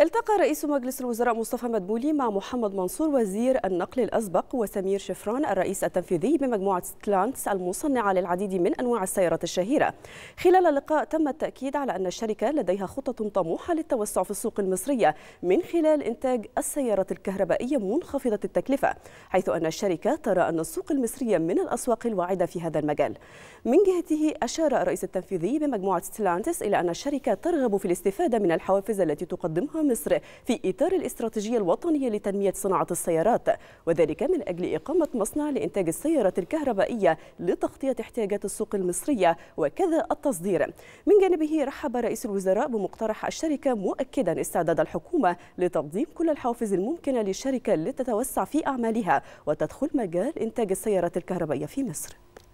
التقى رئيس مجلس الوزراء مصطفى مدبولي مع محمد منصور وزير النقل الأسبق وسمير شفران الرئيس التنفيذي بمجموعة ستلانتس المصنعة للعديد من أنواع السيارات الشهيرة خلال اللقاء تم التأكيد على أن الشركة لديها خطة طموحة للتوسع في السوق المصرية من خلال إنتاج السيارات الكهربائية منخفضة التكلفة حيث أن الشركة ترى أن السوق المصرية من الأسواق الواعدة في هذا المجال من جهته أشار الرئيس التنفيذي بمجموعة ستلانتس إلى أن الشركة ترغب في الاستفادة من الحوافز التي تقدمها مصر في إطار الاستراتيجية الوطنية لتنمية صناعة السيارات وذلك من أجل إقامة مصنع لإنتاج السيارات الكهربائية لتغطية احتياجات السوق المصرية وكذا التصدير من جانبه رحب رئيس الوزراء بمقترح الشركة مؤكدا استعداد الحكومة لتقديم كل الحوافز الممكنة للشركة لتتوسع في أعمالها وتدخل مجال إنتاج السيارات الكهربائية في مصر